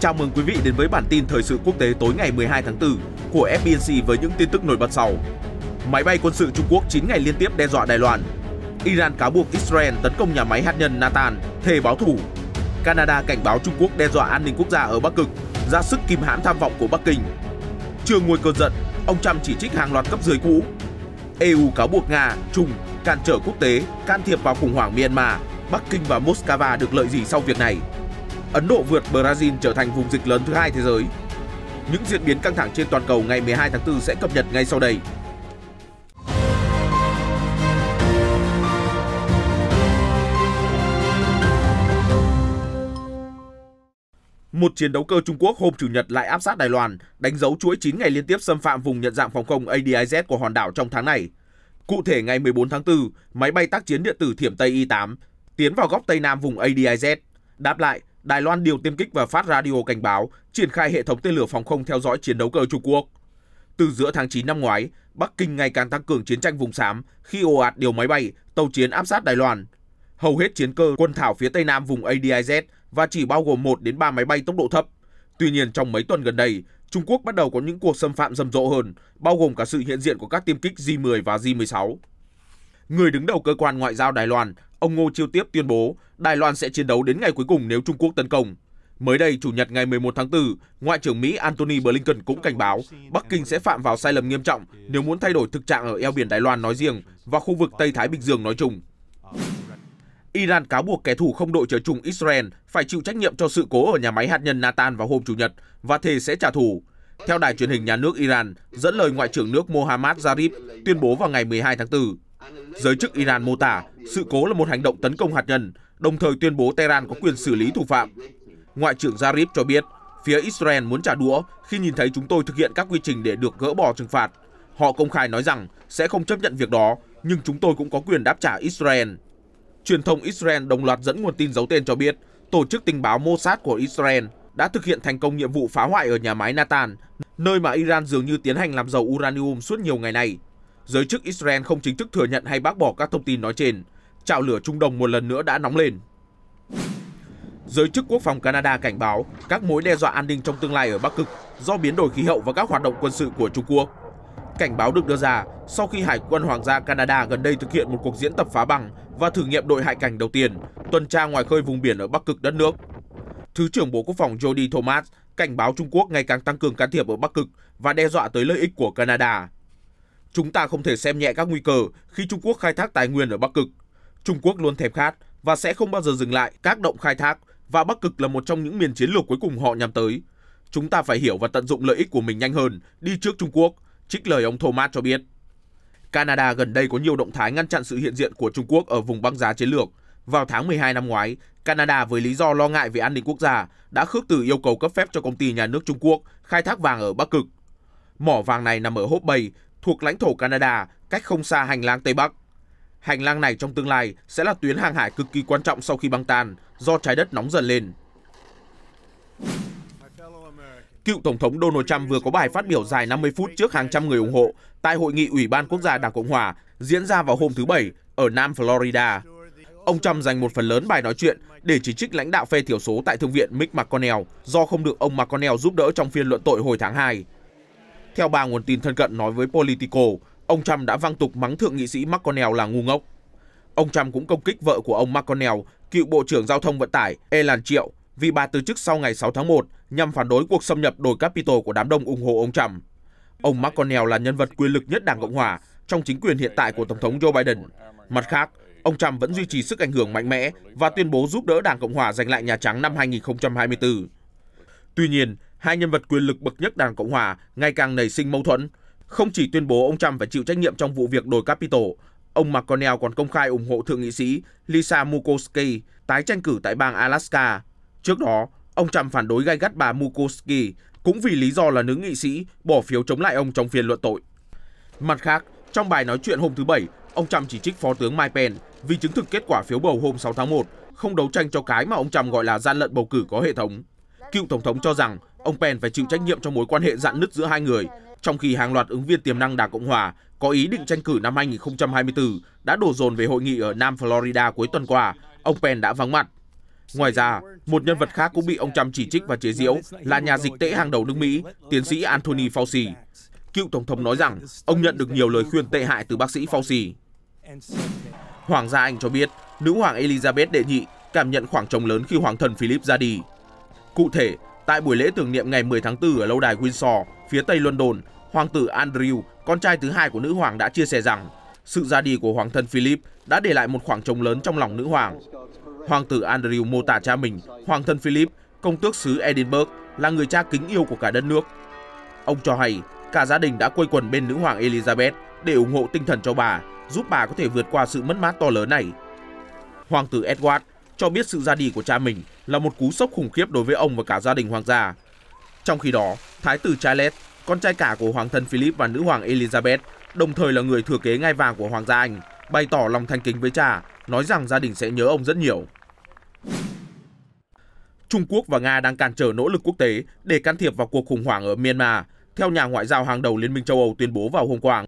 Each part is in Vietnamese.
Chào mừng quý vị đến với bản tin thời sự quốc tế tối ngày 12 tháng 4 của FBNC với những tin tức nổi bật sau. Máy bay quân sự Trung Quốc 9 ngày liên tiếp đe dọa Đài Loan. Iran cáo buộc Israel tấn công nhà máy hạt nhân Natan, thề báo thủ. Canada cảnh báo Trung Quốc đe dọa an ninh quốc gia ở Bắc Cực, ra sức kìm hãm tham vọng của Bắc Kinh. Chưa nguôi cơn giận, ông Trump chỉ trích hàng loạt cấp dưới cũ. EU cáo buộc Nga, Trung cản trở quốc tế, can thiệp vào khủng hoảng Myanmar. Bắc Kinh và Moscow được lợi gì sau việc này? Ấn Độ vượt Brazil trở thành vùng dịch lớn thứ hai thế giới. Những diễn biến căng thẳng trên toàn cầu ngày 12 tháng 4 sẽ cập nhật ngay sau đây. Một chiến đấu cơ Trung Quốc hôm Chủ nhật lại áp sát Đài Loan, đánh dấu chuỗi 9 ngày liên tiếp xâm phạm vùng nhận dạng phòng không ADIZ của hòn đảo trong tháng này. Cụ thể ngày 14 tháng 4, máy bay tác chiến điện tử Thiểm Tây Y-8 tiến vào góc Tây Nam vùng ADIZ. Đáp lại, Đài Loan điều tiêm kích và phát radio cảnh báo, triển khai hệ thống tên lửa phòng không theo dõi chiến đấu cơ Trung Quốc. Từ giữa tháng 9 năm ngoái, Bắc Kinh ngày càng tăng cường chiến tranh vùng xám khi ồ ạt điều máy bay, tàu chiến áp sát Đài Loan. Hầu hết chiến cơ quân thảo phía Tây Nam vùng ADIZ và chỉ bao gồm 1 đến 3 máy bay tốc độ thấp. Tuy nhiên, trong mấy tuần gần đây, Trung Quốc bắt đầu có những cuộc xâm phạm rầm rộ hơn, bao gồm cả sự hiện diện của các tiêm kích J-10 và J-16. Người đứng đầu cơ quan ngoại giao Đài Loan ông Ngô Chiêu Tiếp tuyên bố Đài Loan sẽ chiến đấu đến ngày cuối cùng nếu Trung Quốc tấn công. Mới đây, Chủ nhật ngày 11 tháng 4, Ngoại trưởng Mỹ Antony Blinken cũng cảnh báo Bắc Kinh sẽ phạm vào sai lầm nghiêm trọng nếu muốn thay đổi thực trạng ở eo biển Đài Loan nói riêng và khu vực Tây Thái Bình Dương nói chung. Iran cáo buộc kẻ thù không đội trời chung Israel phải chịu trách nhiệm cho sự cố ở nhà máy hạt nhân Natan vào hôm Chủ nhật và thề sẽ trả thù. Theo đài truyền hình nhà nước Iran, dẫn lời Ngoại trưởng nước Mohammad Zarif tuyên bố vào ngày 12 tháng 4. Giới chức Iran mô tả sự cố là một hành động tấn công hạt nhân, đồng thời tuyên bố Tehran có quyền xử lý thủ phạm. Ngoại trưởng Zarif cho biết, phía Israel muốn trả đũa khi nhìn thấy chúng tôi thực hiện các quy trình để được gỡ bỏ trừng phạt. Họ công khai nói rằng sẽ không chấp nhận việc đó, nhưng chúng tôi cũng có quyền đáp trả Israel. Truyền thông Israel đồng loạt dẫn nguồn tin giấu tên cho biết, tổ chức tình báo Mossad của Israel đã thực hiện thành công nhiệm vụ phá hoại ở nhà máy Natan, nơi mà Iran dường như tiến hành làm giàu uranium suốt nhiều ngày nay. Giới chức Israel không chính thức thừa nhận hay bác bỏ các thông tin nói trên. Chạo lửa Trung Đông một lần nữa đã nóng lên. Giới chức quốc phòng Canada cảnh báo các mối đe dọa an ninh trong tương lai ở Bắc Cực do biến đổi khí hậu và các hoạt động quân sự của Trung Quốc. Cảnh báo được đưa ra sau khi Hải quân Hoàng gia Canada gần đây thực hiện một cuộc diễn tập phá băng và thử nghiệm đội hải cảnh đầu tiên tuần tra ngoài khơi vùng biển ở Bắc Cực đất nước. Thứ trưởng Bộ Quốc phòng Jody Thomas cảnh báo Trung Quốc ngày càng tăng cường can thiệp ở Bắc Cực và đe dọa tới lợi ích của Canada. Chúng ta không thể xem nhẹ các nguy cơ khi Trung Quốc khai thác tài nguyên ở Bắc Cực. Trung Quốc luôn thèm khát và sẽ không bao giờ dừng lại các động khai thác và Bắc Cực là một trong những miền chiến lược cuối cùng họ nhắm tới. Chúng ta phải hiểu và tận dụng lợi ích của mình nhanh hơn, đi trước Trung Quốc, trích lời ông Thomas cho biết. Canada gần đây có nhiều động thái ngăn chặn sự hiện diện của Trung Quốc ở vùng băng giá chiến lược. Vào tháng 12 năm ngoái, Canada với lý do lo ngại về an ninh quốc gia đã khước từ yêu cầu cấp phép cho công ty nhà nước Trung Quốc khai thác vàng ở Bắc Cực. Mỏ vàng này nằm ở Hốp Bay, thuộc lãnh thổ Canada, cách không xa hành lang Tây Bắc. Hành lang này trong tương lai sẽ là tuyến hàng hải cực kỳ quan trọng sau khi băng tan do trái đất nóng dần lên. Cựu Tổng thống Donald Trump vừa có bài phát biểu dài 50 phút trước hàng trăm người ủng hộ tại Hội nghị Ủy ban Quốc gia Đảng Cộng Hòa diễn ra vào hôm thứ Bảy ở Nam Florida. Ông Trump dành một phần lớn bài nói chuyện để chỉ trích lãnh đạo phe thiểu số tại Thượng viện Mitch McConnell do không được ông McConnell giúp đỡ trong phiên luận tội hồi tháng 2. Theo ba nguồn tin thân cận nói với Politico, ông Trump đã văng tục mắng thượng nghị sĩ McConnell là ngu ngốc. Ông Trump cũng công kích vợ của ông McConnell, cựu Bộ trưởng Giao thông Vận tải Elan Triệu, vì bà từ chức sau ngày 6 tháng 1 nhằm phản đối cuộc xâm nhập đồi Capitol của đám đông ủng hộ ông Trump. Ông McConnell là nhân vật quyền lực nhất Đảng Cộng Hòa trong chính quyền hiện tại của Tổng thống Joe Biden. Mặt khác, ông Trump vẫn duy trì sức ảnh hưởng mạnh mẽ và tuyên bố giúp đỡ Đảng Cộng Hòa giành lại Nhà Trắng năm 2024. Tuy nhiên, hai nhân vật quyền lực bậc nhất Đảng Cộng Hòa ngày càng nảy sinh mâu thuẫn. Không chỉ tuyên bố ông Trump phải chịu trách nhiệm trong vụ việc đổi Capitol, ông McConnell còn công khai ủng hộ thượng nghị sĩ Lisa Murkowski tái tranh cử tại bang Alaska. Trước đó, ông Trump phản đối gay gắt bà Murkowski cũng vì lý do là nữ nghị sĩ bỏ phiếu chống lại ông trong phiên luận tội. Mặt khác, trong bài nói chuyện hôm thứ Bảy, ông Trump chỉ trích Phó tướng Mike Pence vì chứng thực kết quả phiếu bầu hôm 6 tháng 1 không đấu tranh cho cái mà ông Trump gọi là gian lận bầu cử có hệ thống. Cựu Tổng thống cho rằng ông Penn phải chịu trách nhiệm cho mối quan hệ dạn nứt giữa hai người, trong khi hàng loạt ứng viên tiềm năng Đảng Cộng Hòa có ý định tranh cử năm 2024 đã đổ dồn về hội nghị ở Nam Florida cuối tuần qua, ông Penn đã vắng mặt. Ngoài ra, một nhân vật khác cũng bị ông Trump chỉ trích và chế giễu là nhà dịch tễ hàng đầu nước Mỹ, tiến sĩ Anthony Fauci. Cựu Tổng thống nói rằng ông nhận được nhiều lời khuyên tệ hại từ bác sĩ Fauci. Hoàng gia Anh cho biết, nữ hoàng Elizabeth đệ nhị cảm nhận khoảng trống lớn khi hoàng thần Philip ra đi. Cụ thể, Tại buổi lễ tưởng niệm ngày 10 tháng 4 ở lâu đài Windsor, phía tây London, hoàng tử Andrew, con trai thứ hai của nữ hoàng đã chia sẻ rằng sự ra đi của hoàng thân Philip đã để lại một khoảng trống lớn trong lòng nữ hoàng. Hoàng tử Andrew mô tả cha mình, hoàng thân Philip, công tước xứ Edinburgh, là người cha kính yêu của cả đất nước. Ông cho hay, cả gia đình đã quây quần bên nữ hoàng Elizabeth để ủng hộ tinh thần cho bà, giúp bà có thể vượt qua sự mất mát to lớn này. Hoàng tử Edward cho biết sự ra đi của cha mình là một cú sốc khủng khiếp đối với ông và cả gia đình hoàng gia. Trong khi đó, Thái tử Charles, con trai cả của hoàng thân Philip và nữ hoàng Elizabeth, đồng thời là người thừa kế ngai vàng của hoàng gia Anh, bày tỏ lòng thành kính với cha, nói rằng gia đình sẽ nhớ ông rất nhiều. Trung Quốc và Nga đang cản trở nỗ lực quốc tế để can thiệp vào cuộc khủng hoảng ở Myanmar, theo nhà ngoại giao hàng đầu Liên minh châu Âu tuyên bố vào hôm qua.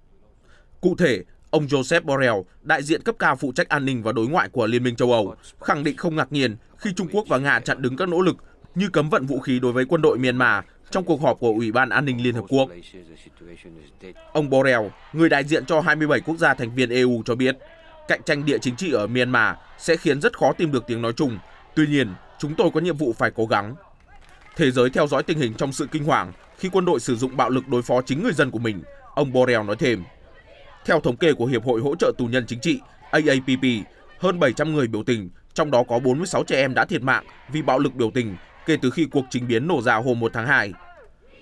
Cụ thể, Ông Joseph Borrell, đại diện cấp cao phụ trách an ninh và đối ngoại của Liên minh châu Âu, khẳng định không ngạc nhiên khi Trung Quốc và Nga chặn đứng các nỗ lực như cấm vận vũ khí đối với quân đội Myanmar trong cuộc họp của Ủy ban An ninh Liên Hợp Quốc. Ông Borrell, người đại diện cho 27 quốc gia thành viên EU cho biết, cạnh tranh địa chính trị ở Myanmar sẽ khiến rất khó tìm được tiếng nói chung. Tuy nhiên, chúng tôi có nhiệm vụ phải cố gắng. Thế giới theo dõi tình hình trong sự kinh hoàng khi quân đội sử dụng bạo lực đối phó chính người dân của mình, ông Borrell nói thêm. Theo thống kê của Hiệp hội Hỗ trợ tù nhân chính trị AAPP, hơn 700 người biểu tình, trong đó có 46 trẻ em đã thiệt mạng vì bạo lực biểu tình kể từ khi cuộc chính biến nổ ra hôm 1 tháng 2.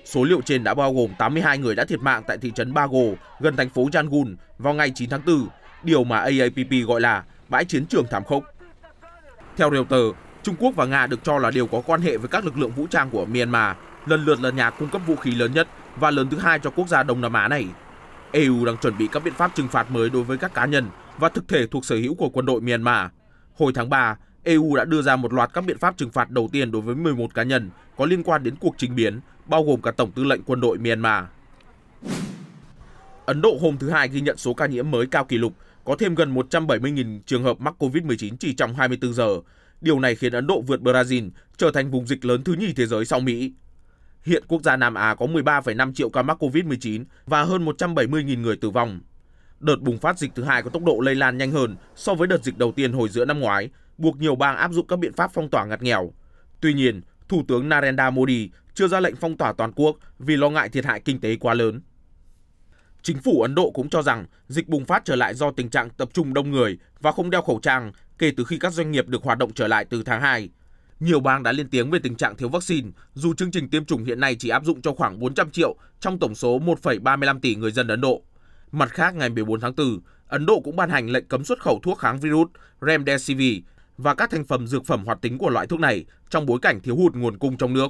Số liệu trên đã bao gồm 82 người đã thiệt mạng tại thị trấn Bago gần thành phố Yangon vào ngày 9 tháng 4, điều mà AAPP gọi là bãi chiến trường thảm khốc. Theo Reuters, Trung Quốc và Nga được cho là đều có quan hệ với các lực lượng vũ trang của Myanmar, lần lượt là nhà cung cấp vũ khí lớn nhất và lớn thứ hai cho quốc gia Đông Nam Á này EU đang chuẩn bị các biện pháp trừng phạt mới đối với các cá nhân và thực thể thuộc sở hữu của quân đội Myanmar. Hồi tháng 3, EU đã đưa ra một loạt các biện pháp trừng phạt đầu tiên đối với 11 cá nhân có liên quan đến cuộc chính biến, bao gồm cả Tổng tư lệnh quân đội Myanmar. Ấn Độ hôm thứ Hai ghi nhận số ca nhiễm mới cao kỷ lục, có thêm gần 170.000 trường hợp mắc COVID-19 chỉ trong 24 giờ. Điều này khiến Ấn Độ vượt Brazil, trở thành vùng dịch lớn thứ nhì thế giới sau Mỹ. Hiện quốc gia Nam Á có 13,5 triệu ca mắc COVID-19 và hơn 170.000 người tử vong. Đợt bùng phát dịch thứ hai có tốc độ lây lan nhanh hơn so với đợt dịch đầu tiên hồi giữa năm ngoái, buộc nhiều bang áp dụng các biện pháp phong tỏa ngặt nghèo. Tuy nhiên, Thủ tướng Narendra Modi chưa ra lệnh phong tỏa toàn quốc vì lo ngại thiệt hại kinh tế quá lớn. Chính phủ Ấn Độ cũng cho rằng dịch bùng phát trở lại do tình trạng tập trung đông người và không đeo khẩu trang kể từ khi các doanh nghiệp được hoạt động trở lại từ tháng 2. Nhiều bang đã lên tiếng về tình trạng thiếu vaccine, dù chương trình tiêm chủng hiện nay chỉ áp dụng cho khoảng 400 triệu trong tổng số 1,35 tỷ người dân Ấn Độ. Mặt khác, ngày 14 tháng 4, Ấn Độ cũng ban hành lệnh cấm xuất khẩu thuốc kháng virus Remdesivir và các thành phẩm dược phẩm hoạt tính của loại thuốc này trong bối cảnh thiếu hụt nguồn cung trong nước.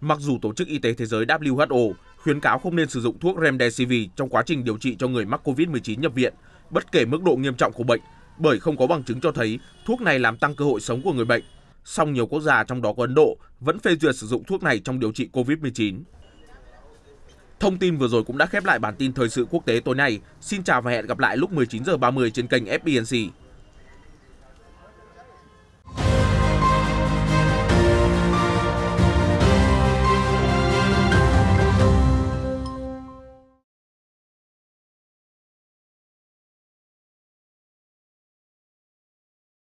Mặc dù Tổ chức Y tế Thế giới WHO khuyến cáo không nên sử dụng thuốc Remdesivir trong quá trình điều trị cho người mắc COVID-19 nhập viện, bất kể mức độ nghiêm trọng của bệnh, bởi không có bằng chứng cho thấy thuốc này làm tăng cơ hội sống của người bệnh song nhiều quốc gia trong đó có Ấn Độ vẫn phê duyệt sử dụng thuốc này trong điều trị COVID-19. Thông tin vừa rồi cũng đã khép lại bản tin thời sự quốc tế tối nay. Xin chào và hẹn gặp lại lúc 19h30 trên kênh FBNC.